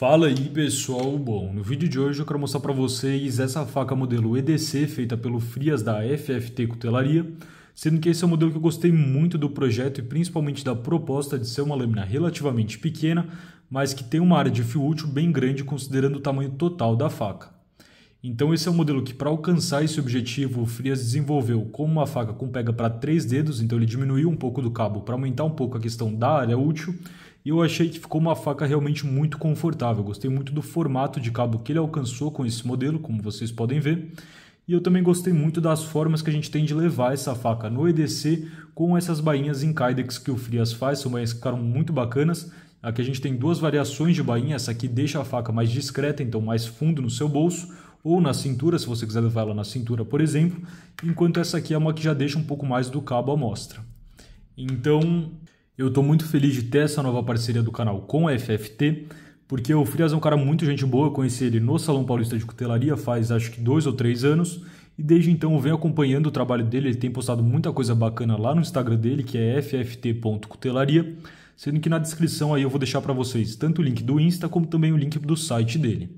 Fala aí pessoal, bom, no vídeo de hoje eu quero mostrar para vocês essa faca modelo EDC feita pelo Frias da FFT Cutelaria, sendo que esse é um modelo que eu gostei muito do projeto e principalmente da proposta de ser uma lâmina relativamente pequena, mas que tem uma área de fio útil bem grande considerando o tamanho total da faca. Então esse é um modelo que para alcançar esse objetivo o Frias desenvolveu como uma faca com pega para três dedos, então ele diminuiu um pouco do cabo para aumentar um pouco a questão da área útil e eu achei que ficou uma faca realmente muito confortável. Gostei muito do formato de cabo que ele alcançou com esse modelo, como vocês podem ver. E eu também gostei muito das formas que a gente tem de levar essa faca no EDC com essas bainhas em Kydex que o Frias faz, são bainhas que ficaram muito bacanas. Aqui a gente tem duas variações de bainha, essa aqui deixa a faca mais discreta, então mais fundo no seu bolso, ou na cintura, se você quiser levar ela na cintura, por exemplo, enquanto essa aqui é uma que já deixa um pouco mais do cabo à mostra. Então, eu estou muito feliz de ter essa nova parceria do canal com a FFT, porque o Frias é um cara muito gente boa, eu conheci ele no Salão Paulista de Cutelaria faz acho que dois ou três anos, e desde então eu venho acompanhando o trabalho dele, ele tem postado muita coisa bacana lá no Instagram dele, que é fft.cutelaria, sendo que na descrição aí eu vou deixar para vocês tanto o link do Insta como também o link do site dele.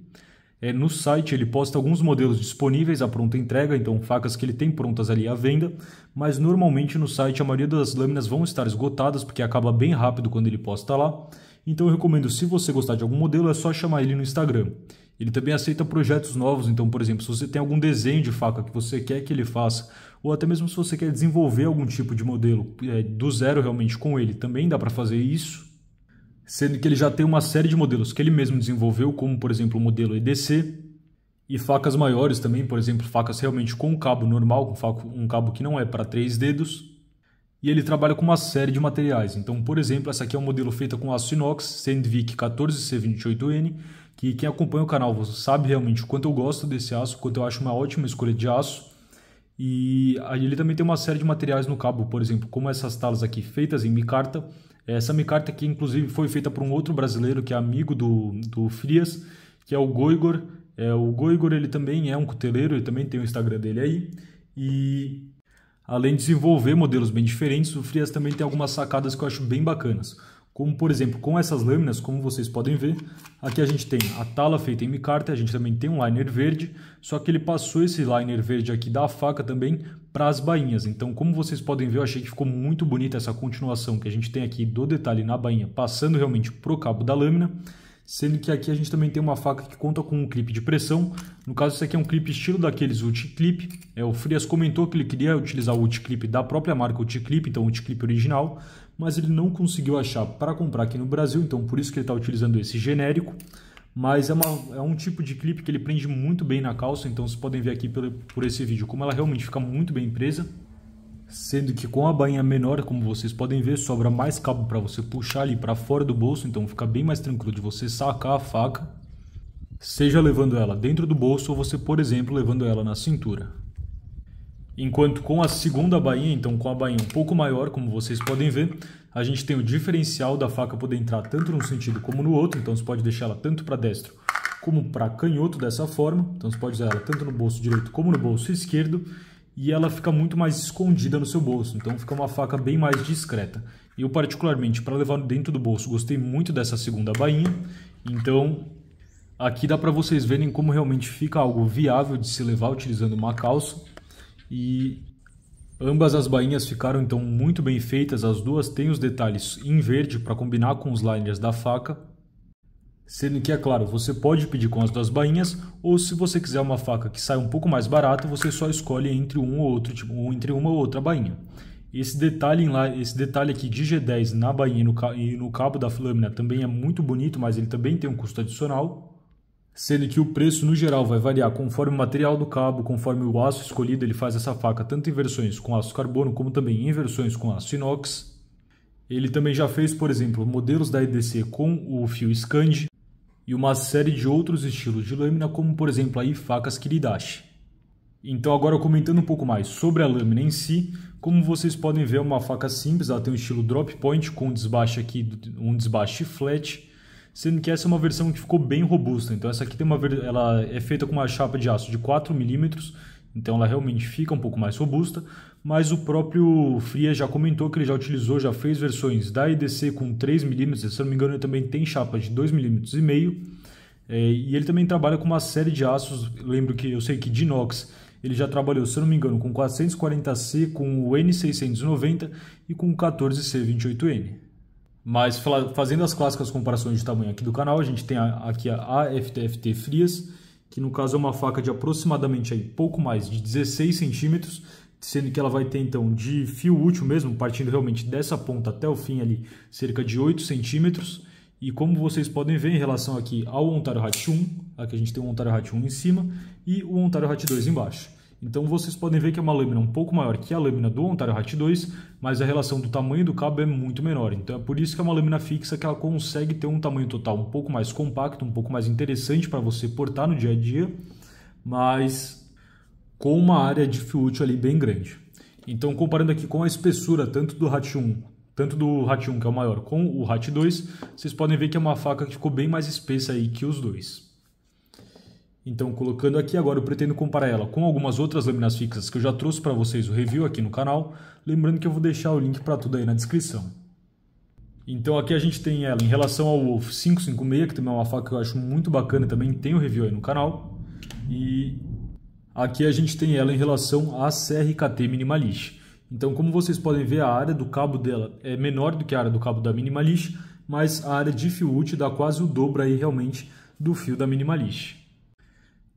É, no site ele posta alguns modelos disponíveis à pronta entrega, então facas que ele tem prontas ali à venda, mas normalmente no site a maioria das lâminas vão estar esgotadas porque acaba bem rápido quando ele posta lá. Então eu recomendo, se você gostar de algum modelo, é só chamar ele no Instagram. Ele também aceita projetos novos, então, por exemplo, se você tem algum desenho de faca que você quer que ele faça, ou até mesmo se você quer desenvolver algum tipo de modelo é, do zero realmente com ele, também dá para fazer isso sendo que ele já tem uma série de modelos que ele mesmo desenvolveu, como por exemplo o modelo EDC, e facas maiores também, por exemplo, facas realmente com um cabo normal, com um cabo que não é para três dedos. E ele trabalha com uma série de materiais. Então, por exemplo, essa aqui é um modelo feita com aço inox Sandvik 14C28N, que quem acompanha o canal sabe realmente o quanto eu gosto desse aço, o quanto eu acho uma ótima escolha de aço. E aí ele também tem uma série de materiais no cabo, por exemplo, como essas talas aqui feitas em micarta, essa micarta aqui, inclusive, foi feita por um outro brasileiro que é amigo do, do Frias, que é o Goigor. É, o Goigor ele também é um cuteleiro, ele também tem o Instagram dele aí. E além de desenvolver modelos bem diferentes, o Frias também tem algumas sacadas que eu acho bem bacanas. Como, por uhum. exemplo, com essas lâminas, como vocês podem ver, aqui a gente tem a tala feita em micarta a gente também tem um liner verde, só que ele passou esse liner verde aqui da faca também para as bainhas. Então, como vocês podem ver, eu achei que ficou muito bonita essa continuação que a gente tem aqui do detalhe na bainha, passando realmente para o cabo da lâmina. Sendo que aqui a gente também tem uma faca que conta com um clipe de pressão. No caso, isso aqui é um clipe estilo daqueles Uti Clip. É, o Frias comentou que ele queria utilizar o Uti Clip da própria marca Uti Clip, então o Uti Clip original mas ele não conseguiu achar para comprar aqui no Brasil, então por isso que ele está utilizando esse genérico. Mas é, uma, é, um tipo de clipe que ele prende muito bem na calça, então vocês podem ver aqui por, por esse vídeo como ela realmente fica muito bem presa. Sendo que com a bainha menor, como vocês podem ver, sobra mais cabo para você puxar ali para fora do bolso, então fica bem mais tranquilo de você sacar a faca, seja levando ela dentro do bolso ou você, por exemplo, levando ela na cintura. Enquanto com a segunda bainha, então com a bainha um pouco maior, como vocês podem ver, a gente tem o diferencial da faca poder entrar tanto num sentido como no outro, então você pode deixar ela tanto para destro como para canhoto dessa forma, então você pode usar ela tanto no bolso direito como no bolso esquerdo, e ela fica muito mais escondida no seu bolso, então fica uma faca bem mais discreta. Eu particularmente, para levar dentro do bolso, gostei muito dessa segunda bainha, então aqui dá para vocês verem como realmente fica algo viável de se levar utilizando uma calça, e ambas as bainhas ficaram então muito bem feitas, as duas têm os detalhes em verde para combinar com os liners da faca. Sendo que, é claro, você pode pedir com as duas bainhas, ou se você quiser uma faca que saia um pouco mais barata, você só escolhe entre um ou outro, tipo, entre uma ou outra bainha. Esse detalhe, lá, esse detalhe aqui de G10 na bainha e no, cabo da lâmina também é muito bonito, mas ele também tem um custo adicional sendo que o preço no geral vai variar conforme o material do cabo, conforme o aço escolhido, ele faz essa faca tanto em versões com aço carbono como também em versões com aço inox. Ele também já fez, por exemplo, modelos da EDC com o fio Scandi e uma série de outros estilos de lâmina, como por exemplo aí facas Kiridashi. Então agora comentando um pouco mais sobre a lâmina em si, como vocês podem ver é uma faca simples, ela tem um estilo drop point com um desbaste aqui, um desbaste flat, sendo que essa é uma versão que ficou bem robusta. Então essa aqui tem uma ela é feita com uma chapa de aço de 4 milímetros, então ela realmente fica um pouco mais robusta, mas o próprio Fria já comentou que ele já utilizou, já fez versões da EDC com 3 milímetros, se não me engano ele também tem chapa de 2 milímetros e meio, é, e ele também trabalha com uma série de aços, lembro que eu sei que de inox ele já trabalhou, se não me engano, com 440C, com o N690 e com o 14C28N. Mas fazendo as clássicas comparações de tamanho aqui do canal, a gente tem aqui a AFTFT Frias, que no caso é uma faca de aproximadamente aí, pouco mais de 16 centímetros, sendo que ela vai ter então de fio útil mesmo, partindo realmente dessa ponta até o fim ali, cerca de 8 centímetros. E como vocês podem ver em relação aqui ao Ontario Hatch 1, aqui a gente tem o Ontario Hatch 1 em cima e o Ontario Hatch 2 embaixo. Então vocês podem ver que é uma lâmina um pouco maior que a lâmina do Ontario Hat 2, mas a relação do tamanho do cabo é muito menor. Então é por isso que é uma lâmina fixa que ela consegue ter um tamanho total um pouco mais compacto, um pouco mais interessante para você portar no dia a dia, mas com uma área de fio útil ali bem grande. Então comparando aqui com a espessura tanto do Hat 1 tanto do Hat 1, que é o maior, com o Hat 2, vocês podem ver que é uma faca que ficou bem mais espessa aí que os dois. Então, colocando aqui agora, eu pretendo comparar ela com algumas outras lâminas fixas que eu já trouxe para vocês o review aqui no canal, lembrando que eu vou deixar o link para tudo aí na descrição. Então aqui a gente tem ela em relação ao Wolf 556, que também é uma faca que eu acho muito bacana, também tem o um review aí no canal. E aqui a gente tem ela em relação à CRKT Minimalist. Então como vocês podem ver, a área do cabo dela é menor do que a área do cabo da Minimalist, mas a área de fio útil dá quase o dobro aí realmente do fio da Minimalist.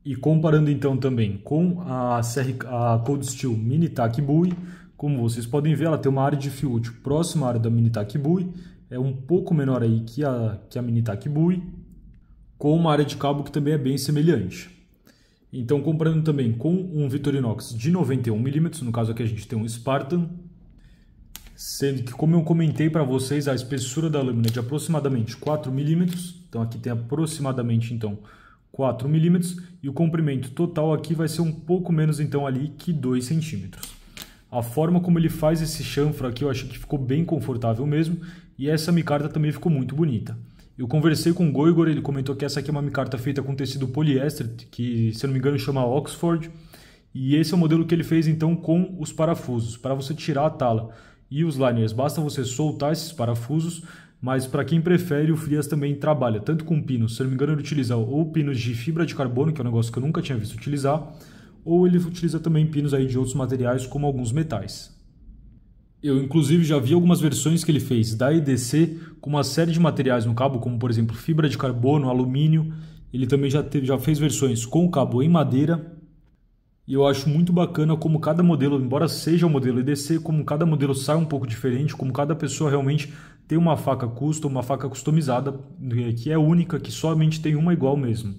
E comparando então também com a, CR, a Cold Steel Mini Takibui, como vocês podem ver, ela tem uma área de fio útil próxima à área da Mini Takibui, é um pouco menor aí que a, que a Mini Takibui, com uma área de cabo que também é bem semelhante. Então, comparando também com um Victorinox de 91mm, no caso aqui a gente tem um Spartan, sendo que, como eu comentei para vocês, a espessura da lâmina é de aproximadamente 4mm, então aqui tem aproximadamente então 4 milímetros e o comprimento total aqui vai ser um pouco menos então ali que 2 centímetros. A forma como ele faz esse chanfro aqui eu achei que ficou bem confortável mesmo e essa micarta também ficou muito bonita. Eu conversei com o Goigor, ele comentou que essa aqui é uma micarta feita com tecido poliéster, que se eu não me engano chama Oxford, e esse é o modelo que ele fez então com os parafusos, para você tirar a tala e os liners. Basta você soltar esses parafusos, mas para quem prefere, o Frias também trabalha tanto com pinos, se não me engano, ele utiliza ou pinos de fibra de carbono, que é um negócio que eu nunca tinha visto utilizar, ou ele utiliza também pinos aí de outros materiais, como alguns metais. Eu, inclusive, já vi algumas versões que ele fez da EDC com uma série de materiais no cabo, como, por exemplo, fibra de carbono, alumínio. Ele também já, teve, já fez versões com o cabo em madeira, e eu acho muito bacana como cada modelo, embora seja o modelo EDC, como cada modelo sai um pouco diferente, como cada pessoa realmente tem uma faca custom, uma faca customizada, né, que é única, que somente tem uma igual mesmo.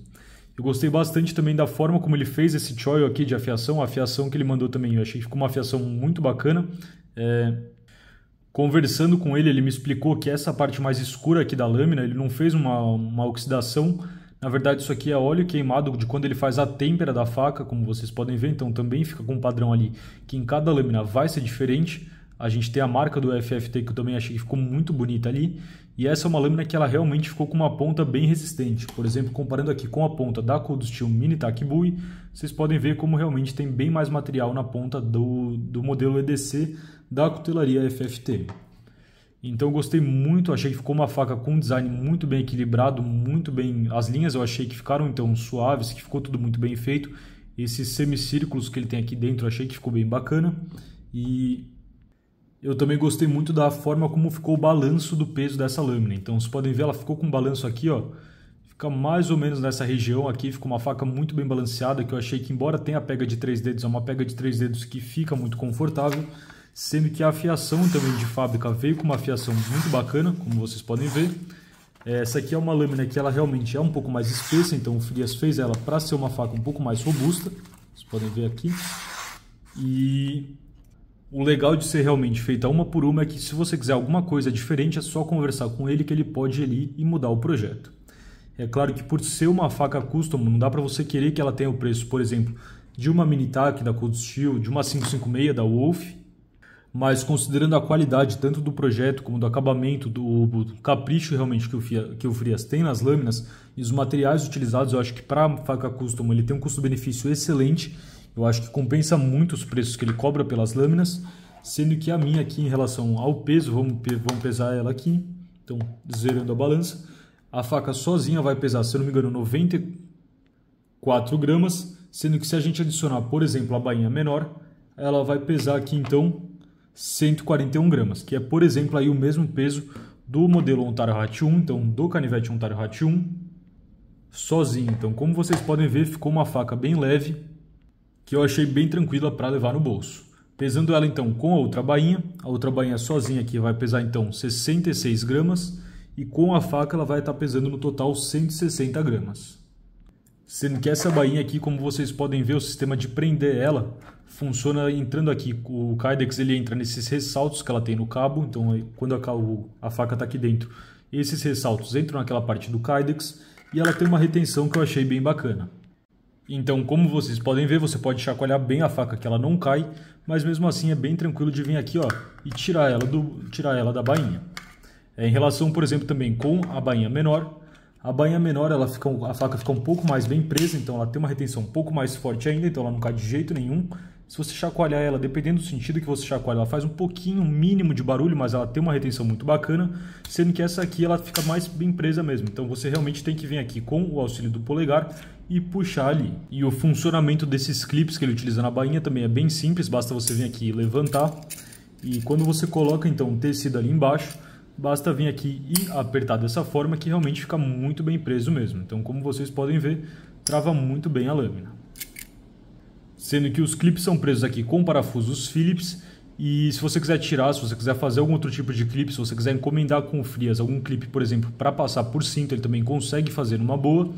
Eu gostei bastante também da forma como ele fez esse choio aqui de afiação, a afiação que ele mandou também. Eu achei que ficou uma afiação muito bacana. É... Conversando com ele, ele me explicou que essa parte mais escura aqui da lâmina, ele não fez uma, uma oxidação. Na verdade, isso aqui é óleo queimado de quando ele faz a têmpera da faca, como vocês podem ver. Então, também fica com um padrão ali que em cada lâmina vai ser diferente. A gente tem a marca do FFT que eu também achei que ficou muito bonita ali. E essa é uma lâmina que ela realmente ficou com uma ponta bem resistente. Por exemplo, comparando aqui com a ponta da Cold Steel Mini Takibui, vocês podem ver como realmente tem bem mais material na ponta do, do modelo EDC da cutelaria FFT. Então gostei muito, achei que ficou uma faca com um design muito bem equilibrado, muito bem... As linhas eu achei que ficaram então suaves, que ficou tudo muito bem feito. Esses semicírculos que ele tem aqui dentro achei que ficou bem bacana. E eu também gostei muito da forma como ficou o balanço do peso dessa lâmina. Então vocês podem ver, ela ficou com um balanço aqui, ó. Fica mais ou menos nessa região aqui, Ficou uma faca muito bem balanceada, que eu achei que embora tenha a pega de três dedos, é uma pega de três dedos que fica muito confortável, sendo que a afiação também de fábrica veio com uma afiação muito bacana, como vocês podem ver. Essa aqui é uma lâmina que ela realmente é um pouco mais espessa, então o Frias fez ela para ser uma faca um pouco mais robusta. Vocês podem ver aqui. E o legal de ser realmente feita uma por uma é que se você quiser alguma coisa diferente, é só conversar com ele que ele pode ir ali e mudar o projeto. É claro que por ser uma faca custom, não dá para você querer que ela tenha o preço, por exemplo, de uma Minitac da Cold Steel, de uma 556 da Wolf, mas considerando a qualidade tanto do projeto como do acabamento, do, do capricho realmente que o, Fia, que o Frias tem nas lâminas e os materiais utilizados, eu acho que para faca custom ele tem um custo-benefício excelente eu acho que compensa muito os preços que ele cobra pelas lâminas, sendo que a minha aqui em relação ao peso, vamos, vamos pesar ela aqui, então zerando a balança, a faca sozinha vai pesar, se eu não me engano, 94 gramas, sendo que se a gente adicionar, por exemplo, a bainha menor, ela vai pesar aqui então 141 gramas, que é, por exemplo, aí o mesmo peso do modelo Ontario Hat 1, então do canivete Ontario Hat 1, sozinho. Então, como vocês podem ver, ficou uma faca bem leve, que eu achei bem tranquila para levar no bolso. Pesando ela então com a outra bainha, a outra bainha sozinha aqui vai pesar então 66 gramas e com a faca ela vai estar tá pesando no total 160 gramas. Sendo que essa bainha aqui, como vocês podem ver, o sistema de prender ela funciona entrando aqui. O Kydex ele entra nesses ressaltos que ela tem no cabo, então quando a, a faca está aqui dentro, esses ressaltos entram naquela parte do Kydex e ela tem uma retenção que eu achei bem bacana. Então, como vocês podem ver, você pode chacoalhar bem a faca que ela não cai, mas mesmo assim é bem tranquilo de vir aqui ó, e tirar ela, do, tirar ela da bainha. É, em relação, por exemplo, também com a bainha menor, a bainha menor ela fica, a faca fica um pouco mais bem presa, então ela tem uma retenção um pouco mais forte ainda, então ela não cai de jeito nenhum. Se você chacoalhar ela, dependendo do sentido que você chacoalha, ela faz um pouquinho, mínimo de barulho, mas ela tem uma retenção muito bacana, sendo que essa aqui ela fica mais bem presa mesmo. Então você realmente tem que vir aqui com o auxílio do polegar e puxar ali. E o funcionamento desses clips que ele utiliza na bainha também é bem simples, basta você vir aqui e levantar. E quando você coloca então o tecido ali embaixo, basta vir aqui e apertar dessa forma que realmente fica muito bem preso mesmo. Então como vocês podem ver, trava muito bem a lâmina sendo que os clips são presos aqui com parafusos Phillips. E se você quiser tirar, se você quiser fazer algum outro tipo de clipe, se você quiser encomendar com o Frias algum clipe, por exemplo, para passar por cinto, ele também consegue fazer uma boa.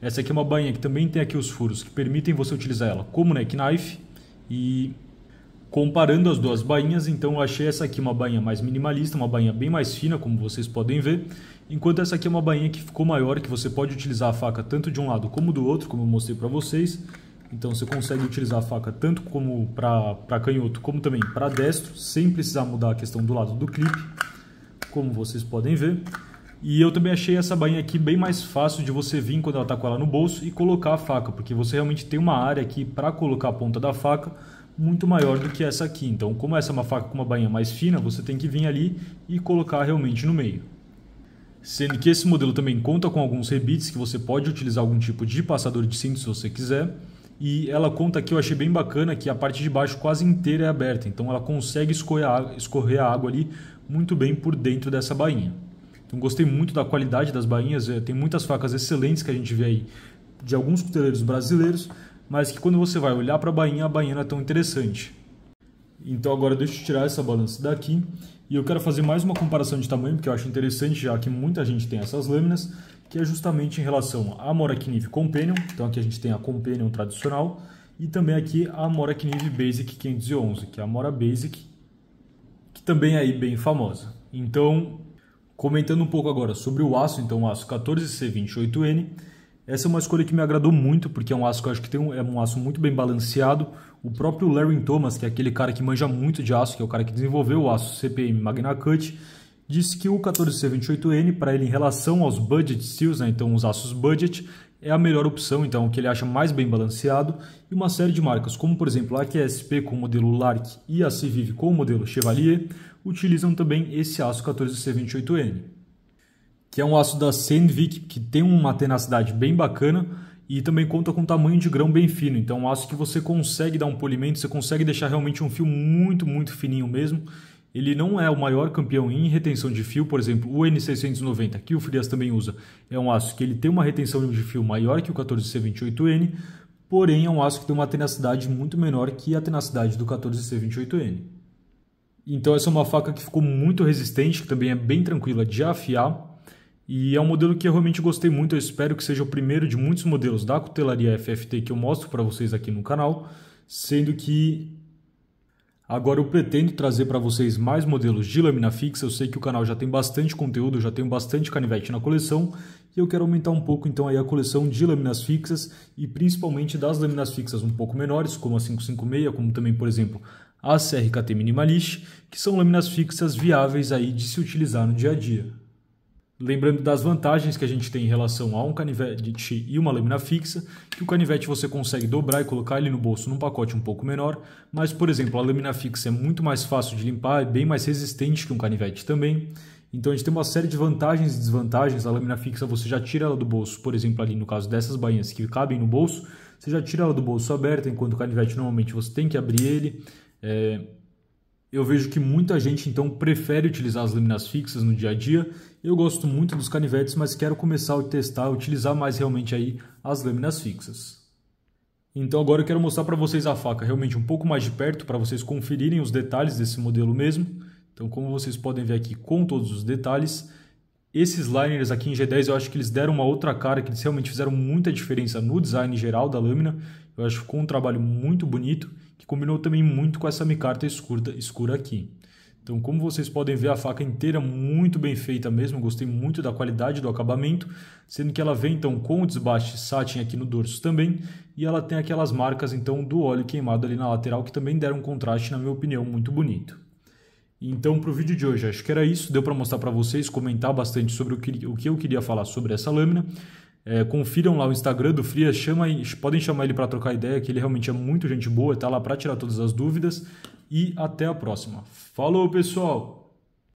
Essa aqui é uma bainha que também tem aqui os furos que permitem você utilizar ela como neck knife. E comparando as duas bainhas, então eu achei essa aqui uma bainha mais minimalista, uma bainha bem mais fina, como vocês podem ver. Enquanto essa aqui é uma bainha que ficou maior, que você pode utilizar a faca tanto de um lado como do outro, como eu mostrei para vocês. Então você consegue utilizar a faca tanto como para canhoto como também para destro, sem precisar mudar a questão do lado do clipe, como vocês podem ver. E eu também achei essa bainha aqui bem mais fácil de você vir quando ela está com ela no bolso e colocar a faca, porque você realmente tem uma área aqui para colocar a ponta da faca muito maior do que essa aqui. Então, como essa é uma faca com uma bainha mais fina, você tem que vir ali e colocar realmente no meio. Sendo que esse modelo também conta com alguns rebites que você pode utilizar algum tipo de passador de cinto se você quiser. E ela conta que eu achei bem bacana, que a parte de baixo quase inteira é aberta, então ela consegue escorrer a, escorrer a água ali muito bem por dentro dessa bainha. Então gostei muito da qualidade das bainhas, é, tem muitas facas excelentes que a gente vê aí de alguns coteleiros brasileiros, mas que quando você vai olhar para a bainha, a bainha não é tão interessante. Então agora deixa eu tirar essa balança daqui e eu quero fazer mais uma comparação de tamanho, porque eu acho interessante já que muita gente tem essas lâminas, que é justamente em relação à Mora Kniv Companion, então aqui a gente tem a Companion tradicional, e também aqui a Mora Kniv Basic 511, que é a Mora Basic, que também é aí bem famosa. Então, comentando um pouco agora sobre o aço, então o aço 14C28N, essa é uma escolha que me agradou muito, porque é um aço que eu acho que tem um, é um aço muito bem balanceado. O próprio Larry Thomas, que é aquele cara que manja muito de aço, que é o cara que desenvolveu o aço CPM Magna Cut, que o 14C28N, para ele em relação aos budget steels, né, então os aços budget, é a melhor opção, então, que ele acha mais bem balanceado, e uma série de marcas, como por exemplo a QSP com o modelo Lark e a Civive com o modelo Chevalier, utilizam também esse aço 14C28N que é um aço da Sandvik que tem uma tenacidade bem bacana e também conta com um tamanho de grão bem fino. Então, é um aço que você consegue dar um polimento, você consegue deixar realmente um fio muito, muito fininho mesmo. Ele não é o maior campeão em retenção de fio, por exemplo, o N690, que o Frias também usa, é um aço que ele tem uma retenção de fio maior que o 14C28N, porém é um aço que tem uma tenacidade muito menor que a tenacidade do 14C28N. Então essa é uma faca que ficou muito resistente, que também é bem tranquila de afiar, e é um modelo que eu realmente gostei muito, eu espero que seja o primeiro de muitos modelos da cutelaria FFT que eu mostro para vocês aqui no canal, sendo que agora eu pretendo trazer para vocês mais modelos de lâmina fixa, eu sei que o canal já tem bastante conteúdo, já tem bastante canivete na coleção, e eu quero aumentar um pouco então aí a coleção de lâminas fixas e principalmente das lâminas fixas um pouco menores, como a 556, como também, por exemplo, a CRKT Minimalist, que são lâminas fixas viáveis aí de se utilizar no dia a dia. Lembrando das vantagens que a gente tem em relação a um canivete e uma lâmina fixa, que o canivete você consegue dobrar e colocar ele no bolso num pacote um pouco menor, mas, por exemplo, a lâmina fixa é muito mais fácil de limpar, é bem mais resistente que um canivete também. Então a gente tem uma série de vantagens e desvantagens. A lâmina fixa você já tira ela do bolso, por exemplo, ali no caso dessas bainhas que cabem no bolso, você já tira ela do bolso aberta, enquanto o canivete normalmente você tem que abrir ele. É... Eu vejo que muita gente então prefere utilizar as lâminas fixas no dia a dia. Eu gosto muito dos canivetes, mas quero começar a testar, utilizar mais realmente aí as lâminas fixas. Então agora eu quero mostrar para vocês a faca realmente um pouco mais de perto para vocês conferirem os detalhes desse modelo mesmo. Então como vocês podem ver aqui com todos os detalhes, esses liners aqui em G10 eu acho que eles deram uma outra cara, que eles realmente fizeram muita diferença no design geral da lâmina. Eu acho que ficou um trabalho muito bonito que combinou também muito com essa micarta escura, escura aqui. Então, como vocês podem ver, a faca inteira muito bem feita mesmo, gostei muito da qualidade do acabamento, sendo que ela vem então com o desbaste satin aqui no dorso também, e ela tem aquelas marcas então do óleo queimado ali na lateral que também deram um contraste, na minha opinião, muito bonito. Então, para o vídeo de hoje, acho que era isso. Deu para mostrar para vocês, comentar bastante sobre o que, o que eu queria falar sobre essa lâmina. É, confiram lá o Instagram do Fria, chama, podem chamar ele para trocar ideia, que ele realmente é muito gente boa, está lá para tirar todas as dúvidas. E até a próxima. Falou, pessoal!